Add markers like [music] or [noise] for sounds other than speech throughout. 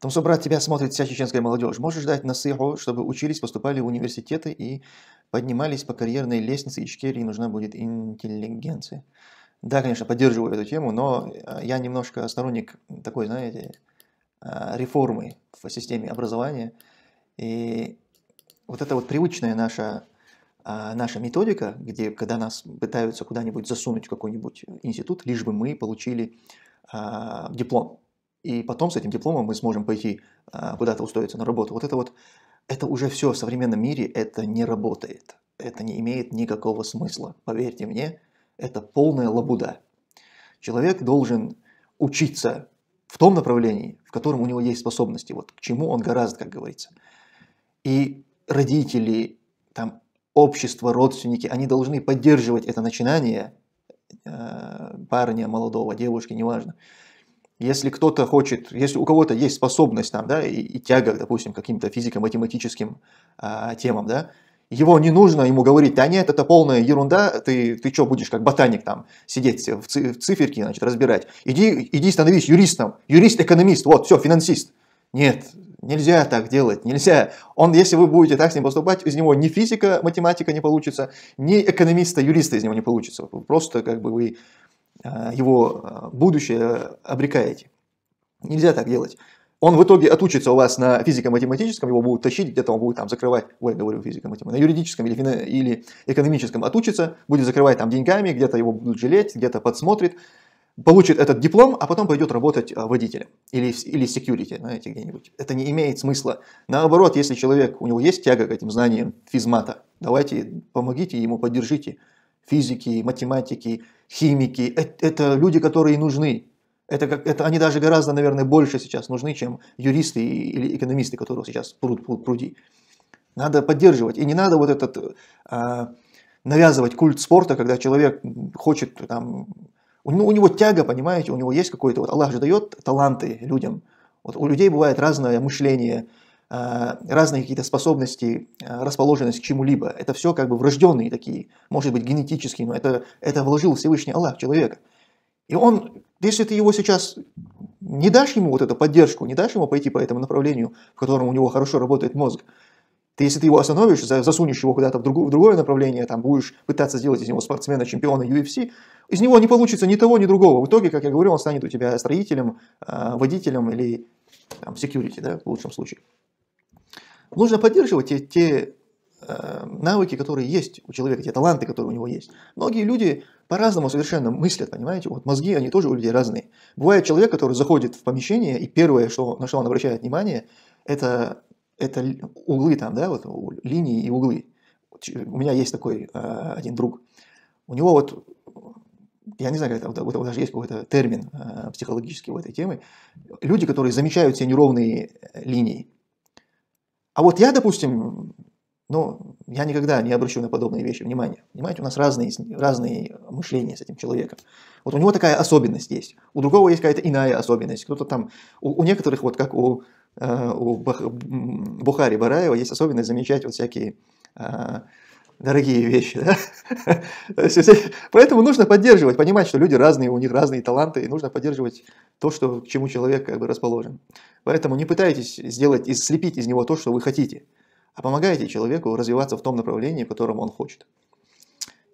Там, что, брат, тебя смотрит вся чеченская молодежь. Можешь дать насыху, чтобы учились, поступали в университеты и поднимались по карьерной лестнице Ичкерии, нужна будет интеллигенция. Да, конечно, поддерживаю эту тему, но а, я немножко сторонник такой, знаете, а, реформы в системе образования. И вот эта вот привычная наша, а, наша методика, где, когда нас пытаются куда-нибудь засунуть в какой-нибудь институт, лишь бы мы получили диплом. И потом с этим дипломом мы сможем пойти а, куда-то устроиться на работу. Вот это вот, это уже все в современном мире, это не работает. Это не имеет никакого смысла. Поверьте мне, это полная лабуда. Человек должен учиться в том направлении, в котором у него есть способности, вот к чему он гораздо, как говорится. И родители, там, общество, родственники, они должны поддерживать это начинание э, парня, молодого, девушки, неважно, если кто-то хочет, если у кого-то есть способность там, да, и, и тяга, допустим, к каким-то физико-математическим а, темам, да, его не нужно ему говорить, да нет, это полная ерунда, ты, ты что будешь как ботаник там сидеть в, ци, в циферке, значит, разбирать. Иди, иди становись юристом, юрист-экономист, вот, все, финансист. Нет, нельзя так делать, нельзя. Он, если вы будете так с ним поступать, из него ни физика, математика не получится, ни экономиста, юриста из него не получится. Просто как бы вы Э, его э, будущее обрекаете. Нельзя так делать. Он в итоге отучится у вас на физико-математическом, его будут тащить, где-то он будет там закрывать, ой, говорю, физико-математическом, на юридическом или, или экономическом отучится, будет закрывать там деньгами, где-то его будут жалеть, где-то подсмотрит, получит этот диплом, а потом пойдет работать э, водителем или, или security, знаете, где-нибудь. Это не имеет смысла. Наоборот, если человек, у него есть тяга к этим знаниям физмата, давайте помогите ему, поддержите физики, математики, химики, э, это люди, которые нужны. Это как, это, они даже гораздо, наверное, больше сейчас нужны, чем юристы или экономисты, которые сейчас пруд, пруд, пруди. Надо поддерживать. И не надо вот этот э, навязывать культ спорта, когда человек хочет там... Ну, у него тяга, понимаете, у него есть какой-то... Вот Аллах же дает таланты людям. Вот у людей бывает разное мышление, Э, разные какие-то способности, э, расположенность к чему-либо. Это все как бы врожденные такие, может быть, генетические, но это, это вложил Всевышний Аллах, человека. И он, если ты его сейчас не дашь ему вот эту поддержку, не дашь ему пойти по этому направлению, в котором у него хорошо работает мозг, ты, если ты его остановишь, засунешь его куда-то в, другу, в другое направление, там будешь пытаться сделать из него спортсмена, чемпиона UFC, из него не получится ни того, ни другого. В итоге, как я говорил, он станет у тебя строителем, э, водителем или там, security, да, в лучшем случае нужно поддерживать те, те э, навыки, которые есть у человека, те таланты, которые у него есть. Многие люди по-разному совершенно мыслят, понимаете? Вот мозги, они тоже у людей разные. Бывает человек, который заходит в помещение, и первое, что, на что он обращает внимание, это, это углы там, да, вот линии и углы. У меня есть такой э, один друг. У него вот я не знаю, как это, вот, вот даже есть какой-то термин э, психологический в этой теме, люди, которые замечают все неровные э, линии, а вот я, допустим, ну, я никогда не обращу на подобные вещи внимания. Понимаете, у нас разные, разные мышления с этим человеком. Вот у него такая особенность есть, у другого есть какая-то иная особенность. Кто-то там, у, у некоторых, вот как у, э, у Бухари Бараева, есть особенность замечать вот всякие а, дорогие вещи. Да? [laughs] Поэтому нужно поддерживать, понимать, что люди разные, у них разные таланты, и нужно поддерживать то, что, к чему человек как бы расположен. Поэтому не пытайтесь сделать, слепить из него то, что вы хотите, а помогайте человеку развиваться в том направлении, в котором он хочет.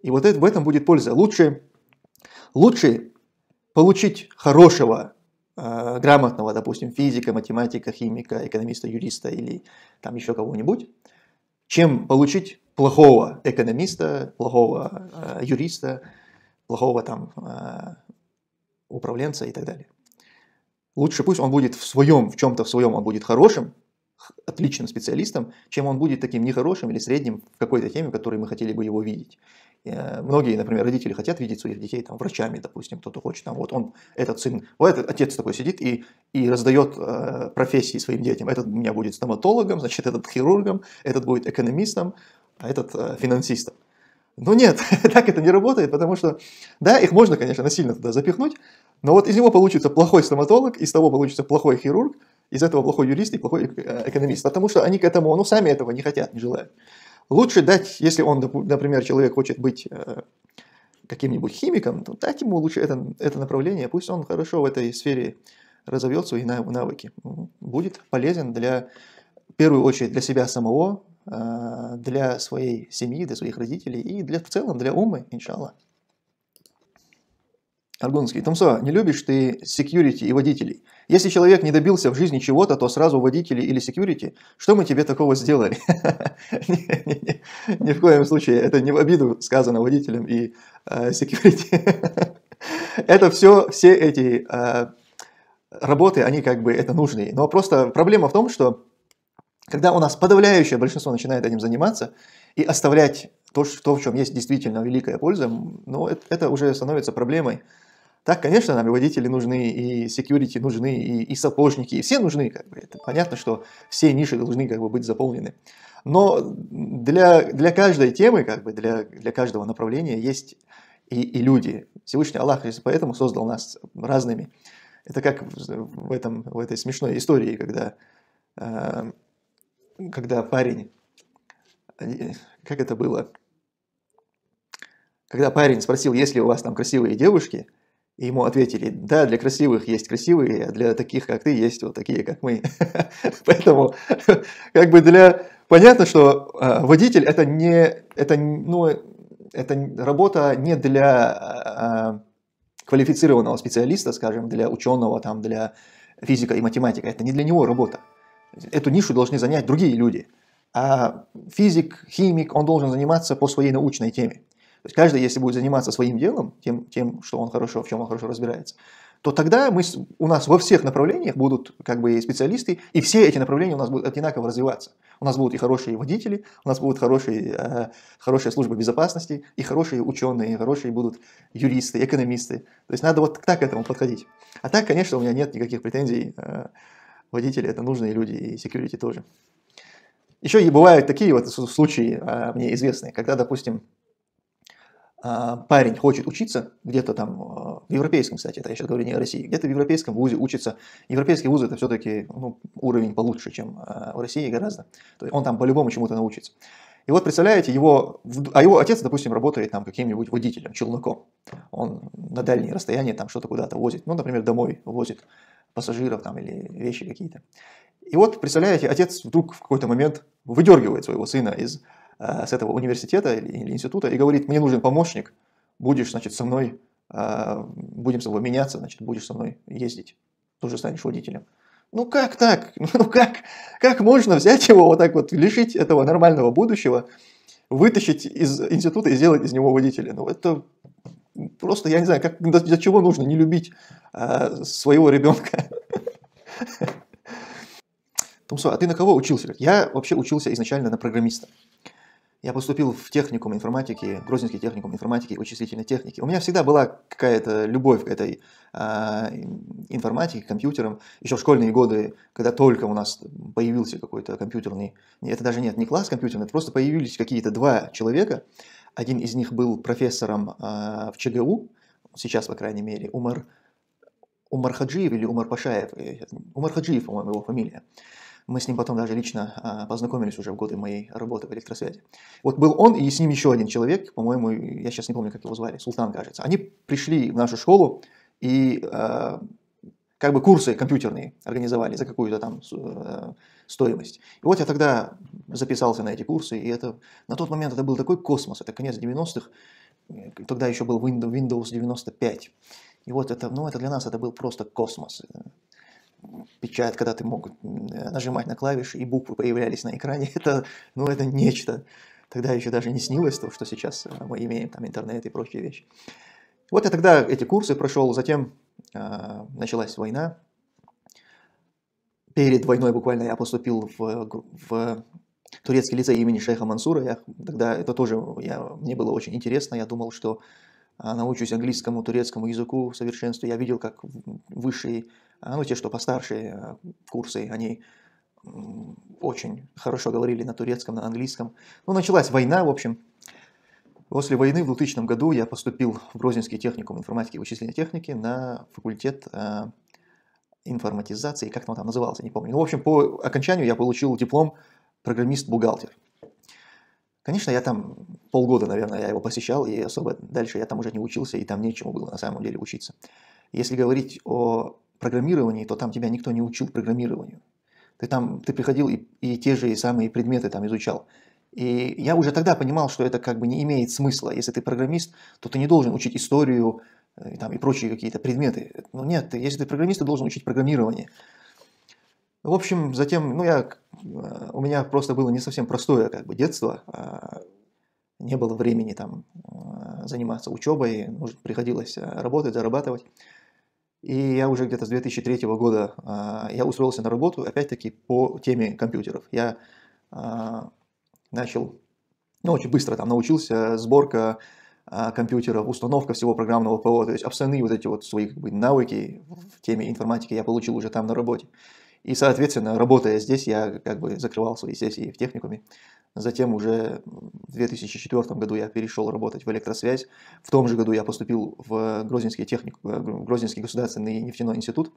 И вот это, в этом будет польза. Лучше, лучше получить хорошего, э, грамотного, допустим, физика, математика, химика, экономиста, юриста или там еще кого-нибудь, чем получить плохого экономиста, плохого э, юриста, плохого там э, управленца и так далее. Лучше пусть он будет в своем, в чем-то в своем он будет хорошим, отличным специалистом, чем он будет таким нехорошим или средним в какой-то теме, в которой мы хотели бы его видеть. Э, многие, например, родители хотят видеть своих детей там, врачами, допустим, кто-то хочет. Там, вот он, этот сын, вот этот отец такой сидит и, и раздает э, профессии своим детям. Этот у меня будет стоматологом, значит, этот хирургом, этот будет экономистом, а этот э, финансистом. Но нет, [laughs] так это не работает, потому что, да, их можно, конечно, насильно туда запихнуть, но вот из него получится плохой стоматолог, из того получится плохой хирург, из этого плохой юрист и плохой э, экономист, потому что они к этому, ну, сами этого не хотят, не желают. Лучше дать, если он, например, человек хочет быть э, каким-нибудь химиком, то дать ему лучше это, это направление, пусть он хорошо в этой сфере разовьет свои навыки. Будет полезен для, в первую очередь, для себя самого, э, для своей семьи, для своих родителей и для, в целом для ума, иншаллах. Аргунский, Тумсо, не любишь ты секьюрити и водителей. Если человек не добился в жизни чего-то, то сразу водители или секьюрити? что мы тебе такого сделали? [laughs] Ни в коем случае, это не в обиду сказано водителям и секьюрити. Э, [laughs] это все, все эти э, работы, они как бы это нужны. Но просто проблема в том, что когда у нас подавляющее большинство начинает этим заниматься и оставлять то, что, в чем есть действительно великая польза, ну, это, это уже становится проблемой. Так, конечно, нам и водители нужны, и security нужны, и, и сапожники, и все нужны. Как бы. Это понятно, что все ниши должны как бы, быть заполнены. Но для, для каждой темы, как бы, для, для каждого направления есть и, и люди. Всевышний Аллах поэтому создал нас разными. Это как в, этом, в этой смешной истории, когда, э, когда парень... Э, как это было? Когда парень спросил, есть ли у вас там красивые девушки – и ему ответили, да, для красивых есть красивые, а для таких, как ты, есть вот такие, как мы. [laughs] Поэтому, [laughs] как бы для... Понятно, что а, водитель это не... Это, ну, это работа не для а, квалифицированного специалиста, скажем, для ученого, там, для физика и математика. Это не для него работа. Эту нишу должны занять другие люди. А физик, химик, он должен заниматься по своей научной теме. То есть каждый, если будет заниматься своим делом, тем, тем, что он хорошо, в чем он хорошо разбирается, то тогда мы, у нас во всех направлениях будут как бы специалисты, и все эти направления у нас будут одинаково развиваться. У нас будут и хорошие водители, у нас будут хорошие, э, хорошие службы безопасности, и хорошие ученые, и хорошие будут юристы, экономисты. То есть надо вот так к этому подходить. А так, конечно, у меня нет никаких претензий. Э, водители – это нужные люди, и security тоже. Еще и бывают такие вот случаи э, мне известные, когда, допустим, а, парень хочет учиться где-то там, э, в европейском, кстати, это я сейчас говорю не о России, где-то в европейском вузе учится. Европейские вузы это все-таки ну, уровень получше, чем э, в России гораздо. То есть он там по-любому чему-то научится. И вот представляете, его, а его отец, допустим, работает там каким-нибудь водителем, челноком. Он на дальние расстояния там что-то куда-то возит. Ну, например, домой возит пассажиров там или вещи какие-то. И вот, представляете, отец вдруг в какой-то момент выдергивает своего сына из Э, с этого университета или института и говорит, мне нужен помощник, будешь, значит, со мной, э, будем с тобой меняться, значит, будешь со мной ездить, тоже станешь водителем. Ну как так? [laughs] Ну как? Как можно взять его вот так вот, лишить этого нормального будущего, вытащить из института и сделать из него водителя? Ну это просто, я не знаю, как, для чего нужно не любить а, своего ребенка? [laughs] Томсо, а ты на кого учился? Я вообще учился изначально на программиста. Я поступил в техникум информатики, Грозненский техникум информатики, вычислительной техники. У меня всегда была какая-то любовь к этой э, информатике, к компьютерам. Еще в школьные годы, когда только у нас появился какой-то компьютерный... Это даже нет, не класс компьютерный, это просто появились какие-то два человека. Один из них был профессором э, в ЧГУ, сейчас, по крайней мере, умер... Умар Хаджиев или Умар Пашаев, э, Умар Хаджиев, по-моему, его фамилия. Мы с ним потом даже лично а, познакомились уже в годы моей работы в электросвязи. Вот был он и с ним еще один человек, по-моему, я сейчас не помню, как его звали, Султан, кажется. Они пришли в нашу школу и а, как бы курсы компьютерные организовали за какую-то там э, стоимость. И вот я тогда записался на эти курсы, и это на тот момент это был такой космос, это конец 90-х, э, тогда еще был Windows 95. И вот это, ну, это для нас это был просто космос печать, когда ты мог э, нажимать на клавиши, и буквы появлялись на экране, [laughs] это, ну, это нечто. Тогда еще даже не снилось то, что сейчас э, мы имеем, там, интернет и прочие вещи. Вот я тогда эти курсы прошел, затем э, началась война. Перед войной буквально я поступил в, в турецкий лицей имени шейха Мансура. Я, тогда это тоже я, мне было очень интересно. Я думал, что а, научусь английскому, турецкому языку в совершенстве. Я видел, как высшие а, ну, те, что постарше э, курсы, они очень хорошо говорили на турецком, на английском. Ну, началась война, в общем. После войны в 2000 году я поступил в Грозненский техникум информатики и вычислительной техники на факультет э, информатизации, как он там назывался, не помню. Ну, в общем, по окончанию я получил диплом программист-бухгалтер. Конечно, я там полгода, наверное, я его посещал, и особо дальше я там уже не учился, и там нечему было на самом деле учиться. Если говорить о программировании, то там тебя никто не учил программированию. Ты там, ты приходил и, и те же и самые предметы там изучал. И я уже тогда понимал, что это как бы не имеет смысла. Если ты программист, то ты не должен учить историю э, и, там, и прочие какие-то предметы. но ну, нет, ты, если ты программист, ты должен учить программирование. В общем, затем, ну я, э, у меня просто было не совсем простое как бы детство. А не было времени там э, заниматься учебой, приходилось работать, зарабатывать. И я уже где-то с 2003 года э, я устроился на работу, опять-таки, по теме компьютеров. Я э, начал, ну, очень быстро там научился, сборка э, компьютеров, установка всего программного ПО, то есть основные вот эти вот свои как бы, навыки в теме информатики я получил уже там на работе. И, соответственно, работая здесь, я как бы закрывал свои сессии в техникуме Затем уже в 2004 году я перешел работать в электросвязь. В том же году я поступил в Грозненский, техник, в э, Грозненский государственный нефтяной институт.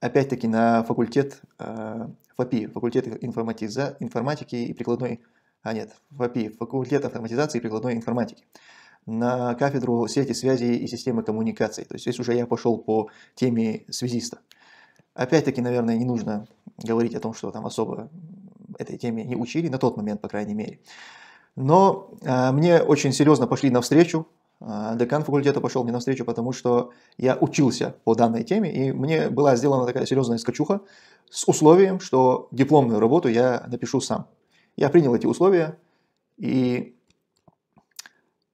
Опять-таки на факультет э, ФАПИ, факультет информатиза, информатики и прикладной... А нет, ФАПИ, факультет автоматизации и прикладной информатики на кафедру сети связи и системы коммуникаций. То есть здесь уже я пошел по теме связиста. Опять-таки, наверное, не нужно говорить о том, что там особо этой теме не учили, на тот момент, по крайней мере. Но э, мне очень серьезно пошли навстречу, э, декан факультета пошел мне навстречу, потому что я учился по данной теме, и мне была сделана такая серьезная скачуха с условием, что дипломную работу я напишу сам. Я принял эти условия, и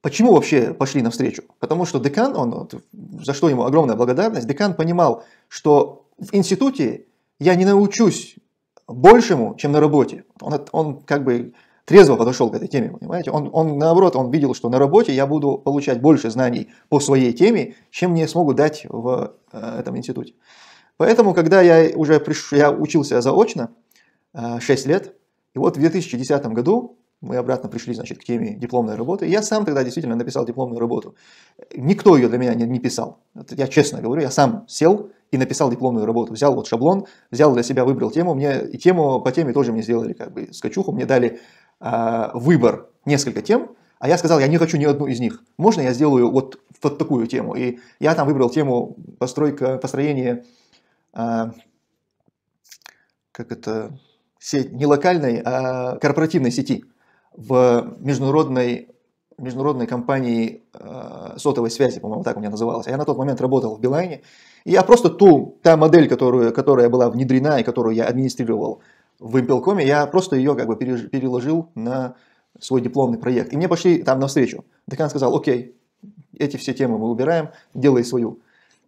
почему вообще пошли навстречу? Потому что декан, он, за что ему огромная благодарность, декан понимал, что в институте я не научусь большему, чем на работе. Он, он как бы трезво подошел к этой теме, понимаете? Он, он наоборот, он видел, что на работе я буду получать больше знаний по своей теме, чем мне смогут дать в э, этом институте. Поэтому, когда я уже приш... я учился заочно э, 6 лет, и вот в 2010 году мы обратно пришли, значит, к теме дипломной работы. Я сам тогда действительно написал дипломную работу. Никто ее для меня не, не писал. Это я честно говорю, я сам сел, и написал дипломную работу. Взял вот шаблон, взял для себя, выбрал тему, мне и тему по теме тоже мне сделали как бы скачуху, мне дали э, выбор несколько тем, а я сказал, я не хочу ни одну из них. Можно я сделаю вот, вот такую тему? И я там выбрал тему постройка, построение, э, как это, сеть, не локальной, а корпоративной сети в международной международной компании э, сотовой связи, по-моему, так у меня называлась. Я на тот момент работал в Билайне. И я просто ту, та модель, которую, которая была внедрена и которую я администрировал в Impel.com, я просто ее как бы переложил на свой дипломный проект. И мне пошли там навстречу. Декан сказал, окей, эти все темы мы убираем, делай свою.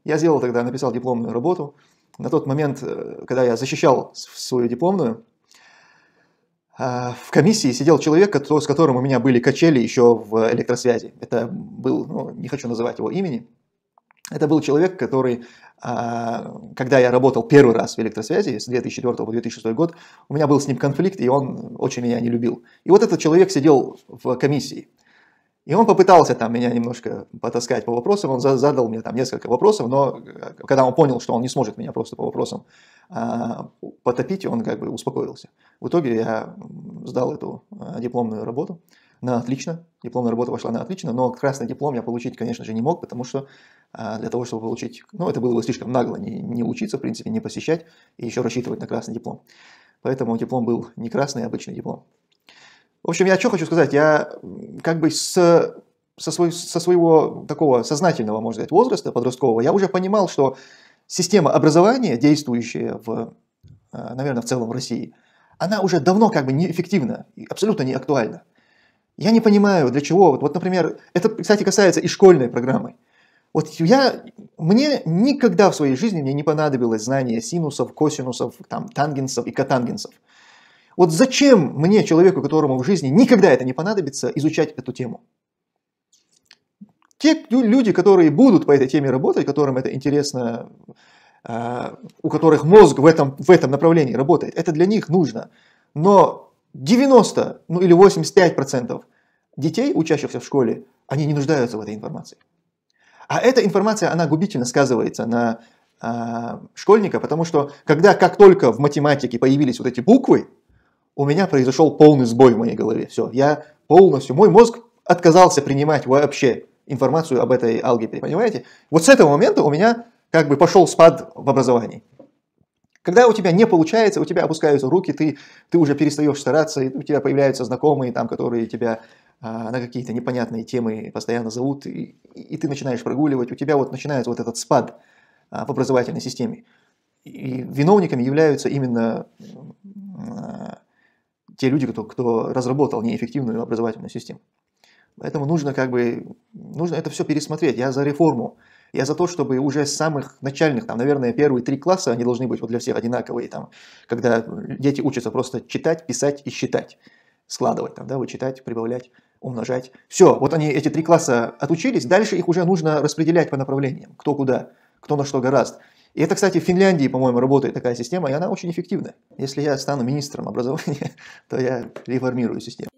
Я сделал тогда, написал дипломную работу. На тот момент, э, когда я защищал свою дипломную, а, в комиссии сидел человек, с которым у меня были качели еще в электросвязи. Это был, ну, не хочу называть его имени. Это был человек, который, а, когда я работал первый раз в электросвязи с 2004 по 2006 год, у меня был с ним конфликт, и он очень меня не любил. И вот этот человек сидел в комиссии – и он попытался там меня немножко потаскать по вопросам, он задал мне там несколько вопросов, но э, когда он понял, что он не сможет меня просто по вопросам а, потопить, он как бы успокоился. В итоге я сдал эту а, дипломную работу на отлично, дипломная работа вошла на отлично, но красный диплом я получить, конечно же, не мог, потому что а, для того, чтобы получить, ну, это было бы слишком нагло не, не учиться, в принципе, не посещать и еще рассчитывать на красный диплом. Поэтому диплом был не красный, а обычный диплом. В общем, я что хочу сказать, я как бы с, со, свой, со своего такого сознательного, можно сказать, возраста подросткового, я уже понимал, что система образования, действующая в, э, наверное, в целом в России, она уже давно как бы неэффективна и абсолютно не актуальна. Я не понимаю, для чего. Вот, вот, например, это, кстати, касается и школьной программы. Вот я, мне никогда в своей жизни мне не понадобилось знание синусов, косинусов, там, тангенсов и котангенсов. Вот зачем мне, человеку, которому в жизни никогда это не понадобится, изучать эту тему? Те люди, которые будут по этой теме работать, которым это интересно, а, у которых мозг в этом, в этом направлении работает, это для них нужно. Но 90, ну или 85% детей, учащихся в школе, они не нуждаются в этой информации. А эта информация, она губительно сказывается на а, школьника, потому что когда как только в математике появились вот эти буквы, у меня произошел полный сбой в моей голове. Все, я полностью, мой мозг отказался принимать вообще информацию об этой алгебре, понимаете? Вот с этого момента у меня как бы пошел спад в образовании. Когда у тебя не получается, у тебя опускаются руки, ты, ты уже перестаешь стараться, у тебя появляются знакомые, там, которые тебя а, на какие-то непонятные темы постоянно зовут, и, и ты начинаешь прогуливать, у тебя вот начинается вот этот спад а, в образовательной системе. И виновниками являются именно а, те люди, кто, кто разработал неэффективную образовательную систему. Поэтому нужно как бы, нужно это все пересмотреть. Я за реформу. Я за то, чтобы уже с самых начальных, там, наверное, первые три класса, они должны быть вот для всех одинаковые, там, когда дети учатся просто читать, писать и считать, складывать, там, да, вычитать, прибавлять, умножать. Все, вот они эти три класса отучились, дальше их уже нужно распределять по направлениям, кто куда, кто на что гораст. И это, кстати, в Финляндии, по-моему, работает такая система, и она очень эффективна. Если я стану министром образования, [laughs] то я реформирую систему.